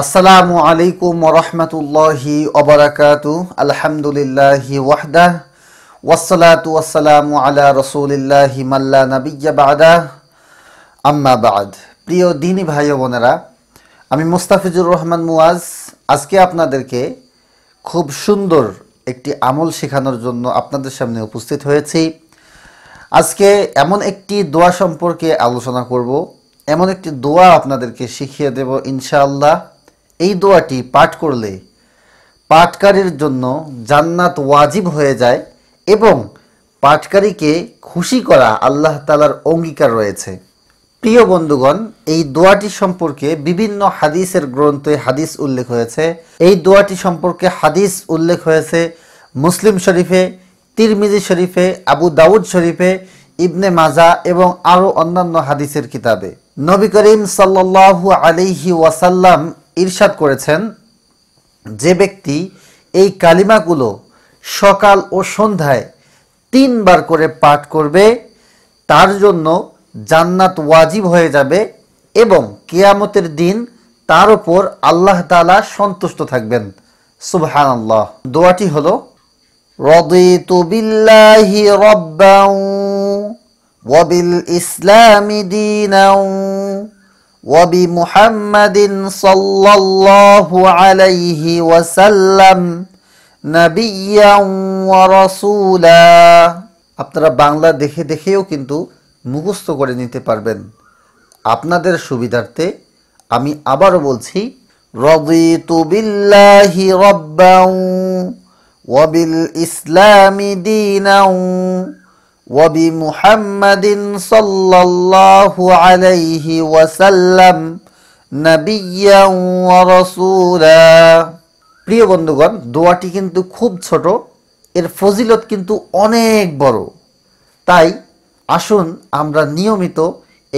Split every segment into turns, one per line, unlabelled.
আসসালামু আলাইকুম রহমতুল্লাহি অবরাকাতু আলহামদুলিল্লাহি ওয়াহদা ওয়াসসালাতু ওয়াসসালামু আলা রসুলিল্লাহি মাল্লা নাবিয়া বাদা আম্মা বাদ প্রিয় দিনী ভাই বোনেরা আমি মুস্তাফিজুর রহমান মুয়াজ আজকে আপনাদেরকে খুব সুন্দর একটি আমল শেখানোর জন্য আপনাদের সামনে উপস্থিত হয়েছি আজকে এমন একটি দোয়া সম্পর্কে আলোচনা করব এমন একটি দোয়া আপনাদেরকে শিখিয়ে দেব ইনশাআল্লাহ এই দোয়াটি পাঠ করলে পাঠকারীর জন্য জান্নাত ওয়াজিব হয়ে যায় এবং পাঠকারীকে খুশি করা আল্লাহ তালার অঙ্গীকার রয়েছে প্রিয় বন্ধুগণ এই দোয়াটি সম্পর্কে বিভিন্ন হাদিসের গ্রন্থে হাদিস উল্লেখ হয়েছে এই দোয়াটি সম্পর্কে হাদিস উল্লেখ হয়েছে মুসলিম শরীফে তিরমিজি শরীফে আবু দাউদ শরীফে ইবনে মাজা এবং আরও অন্যান্য হাদিসের কিতাবে নবী করিম সাল্লাল্লাহু আলিহি ওয়াসাল্লাম ইরশাদ করেছেন যে ব্যক্তি এই কালিমাগুলো সকাল ও সন্ধ্যায় তিনবার করে পাঠ করবে তার জন্য জান্নাত ওয়াজিব হয়ে যাবে এবং কেয়ামতের দিন তার ওপর আল্লাহ তালা সন্তুষ্ট থাকবেন সুবহান আল্লাহ দোয়াটি হল রদিতু বিল্লাহি রব্বাউ ওয়াবিল ইসলামি দিনাউ وبمحمد صلى الله عليه وسلم نبيا ورسولا আপনারা বাংলা দেখে দেখেও কিন্তু মুখস্থ করে নিতে পারবেন আপনাদের সুবিধার্থে আমি আবারও বলছি রদিতু বিল্লাহি রব্বাউ ওয়াবিল ইসলামি দীনাউ وبمحمد صلى الله عليه وسلم نبيا ورسولا প্রিয় বন্ধুগণ দোয়াটি কিন্তু খুব ছোট এর ফজিলত কিন্তু অনেক বড় তাই আসুন আমরা নিয়মিত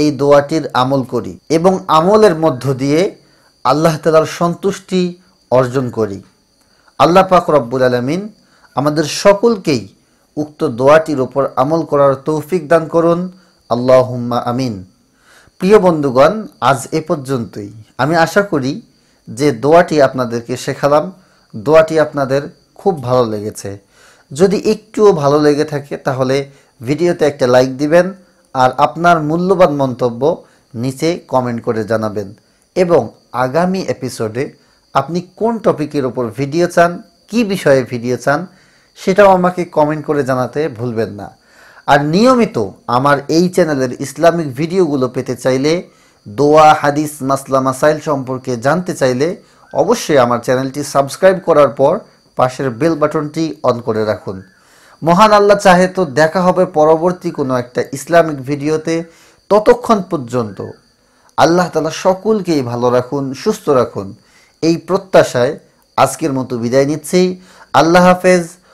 এই দোয়াটির আমল করি এবং আমলের মধ্য দিয়ে আল্লাহ তালার সন্তুষ্টি অর্জন করি আল্লাহ পাক রব্বুল আলমিন আমাদের সকলকেই উক্ত দোয়াটির ওপর আমল করার তৌফিক দান করুন আল্লাহুম্মা আমিন প্রিয় বন্ধুগণ আজ এ পর্যন্তই আমি আশা করি যে দোয়াটি আপনাদেরকে শেখালাম দোয়াটি আপনাদের খুব ভালো লেগেছে যদি একটুও ভালো লেগে থাকে তাহলে ভিডিওতে একটা লাইক দিবেন আর আপনার মূল্যবান মন্তব্য নিচে কমেন্ট করে জানাবেন এবং আগামী এপিসোডে আপনি কোন টপিকের ওপর ভিডিও চান কি বিষয়ে ভিডিও চান সেটাও আমাকে কমেন্ট করে জানাতে ভুলবেন না আর নিয়মিত আমার এই চ্যানেলের ইসলামিক ভিডিওগুলো পেতে চাইলে দোয়া হাদিস মাসলা মাসাইল সম্পর্কে জানতে চাইলে অবশ্যই আমার চ্যানেলটি সাবস্ক্রাইব করার পর পাশের বেল বাটনটি অন করে রাখুন মহান আল্লাহ চাহে তো দেখা হবে পরবর্তী কোনো একটা ইসলামিক ভিডিওতে ততক্ষণ পর্যন্ত আল্লাহ তালা সকলকেই ভালো রাখুন সুস্থ রাখুন এই প্রত্যাশায় আজকের মতো বিদায় নিচ্ছি আল্লাহ হাফেজ